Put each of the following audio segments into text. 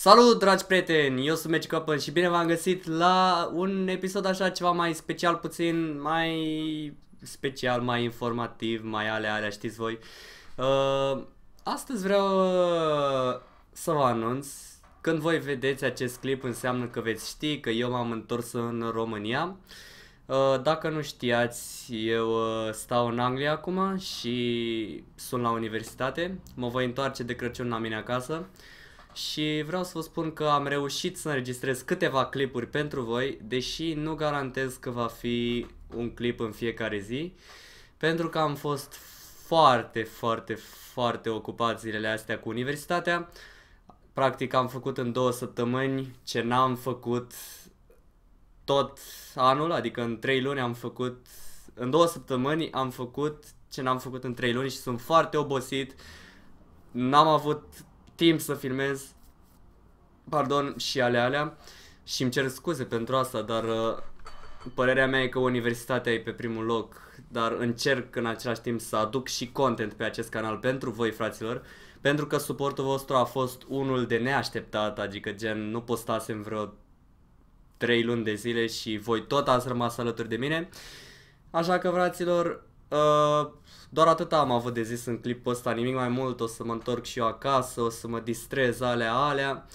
Salut dragi prieteni, eu sunt Magic Open și bine v-am găsit la un episod așa ceva mai special puțin, mai special, mai informativ, mai alea, alea, știți voi. Uh, astăzi vreau uh, să vă anunț, când voi vedeți acest clip înseamnă că veți ști că eu m-am întors în România. Uh, dacă nu știați, eu uh, stau în Anglia acum și sunt la universitate, mă voi întoarce de Crăciun la mine acasă. Uh, și vreau să vă spun că am reușit să înregistrez câteva clipuri pentru voi, deși nu garantez că va fi un clip în fiecare zi, pentru că am fost foarte, foarte, foarte ocupat zilele astea cu universitatea. Practic am făcut în două săptămâni ce n-am făcut tot anul, adică în trei luni am făcut, în două săptămâni am făcut ce n-am făcut în trei luni și sunt foarte obosit. N-am avut timp să filmez, pardon, și ale alea și îmi cer scuze pentru asta, dar uh, părerea mea e că universitatea e pe primul loc, dar încerc în același timp să aduc și content pe acest canal pentru voi, fraților, pentru că suportul vostru a fost unul de neașteptat, adică gen nu postasem vreo 3 luni de zile și voi tot ați rămas alături de mine. Așa că, fraților, Uh, doar atât am avut de zis în clipul ăsta, nimic mai mult, o să mă întorc și eu acasă, o să mă distrez alea, alea.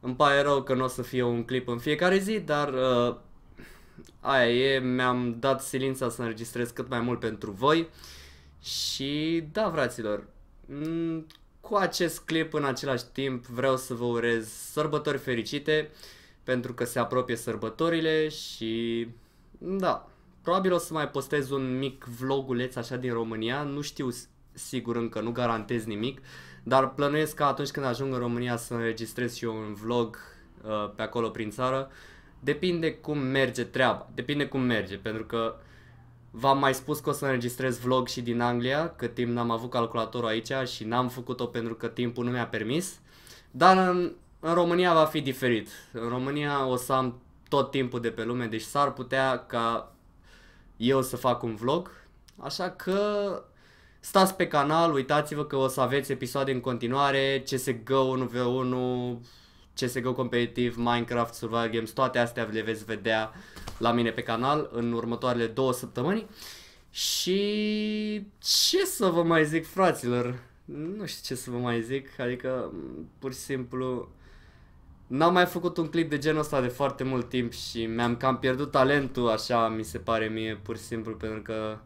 Îmi pare rău că nu o să fie un clip în fiecare zi, dar uh, aia e, mi-am dat silința să înregistrez cât mai mult pentru voi. Și da, fraților, mm, cu acest clip în același timp vreau să vă urez sărbători fericite, pentru că se apropie sărbătorile și da, Probabil o să mai postez un mic vloguleț așa din România, nu știu sigur încă, nu garantez nimic, dar plănuiesc ca atunci când ajung în România să înregistrez și eu un vlog uh, pe acolo prin țară. Depinde cum merge treaba, depinde cum merge, pentru că v-am mai spus că o să înregistrez vlog și din Anglia, că timp n-am avut calculatorul aici și n-am făcut-o pentru că timpul nu mi-a permis, dar în, în România va fi diferit. În România o să am tot timpul de pe lume, deci s-ar putea ca eu să fac un vlog, așa că stați pe canal, uitați-vă că o să aveți episoade în continuare, CSGO 1v1, CSGO competitiv, Minecraft, Survival Games, toate astea le veți vedea la mine pe canal în următoarele două săptămâni. Și ce să vă mai zic, fraților? Nu știu ce să vă mai zic, adică pur și simplu N-am mai făcut un clip de genul ăsta de foarte mult timp și mi-am cam pierdut talentul, așa mi se pare mie, pur și simplu, pentru că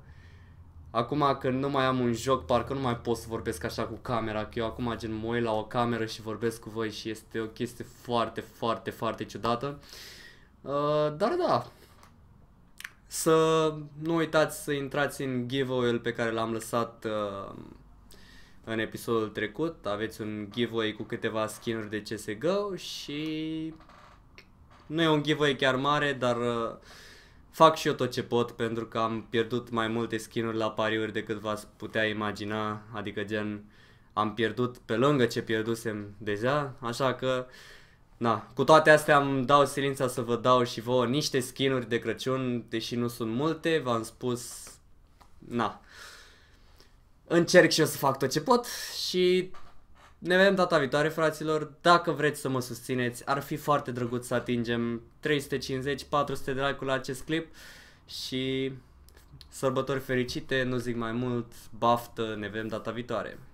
acum când nu mai am un joc, parcă nu mai pot să vorbesc așa cu camera, că eu acum gen mă uit la o cameră și vorbesc cu voi și este o chestie foarte, foarte, foarte ciudată. Uh, dar da, să nu uitați să intrați în giveaway-ul pe care l-am lăsat uh, în episodul trecut. Aveți un giveaway cu câteva skinuri de CSGO și nu e un giveaway chiar mare, dar uh, fac și eu tot ce pot pentru că am pierdut mai multe skinuri la pariuri decât v-ați putea imagina, adică gen am pierdut pe lângă ce pierdusem deja, așa că Na, cu toate astea am dau silința să vă dau și vouă niște skinuri de Crăciun, deși nu sunt multe, v-am spus, na, încerc și eu să fac tot ce pot și ne vedem data viitoare, fraților. Dacă vreți să mă susțineți, ar fi foarte drăguț să atingem 350-400 de like-uri la acest clip și sărbători fericite, nu zic mai mult, baftă, ne vedem data viitoare.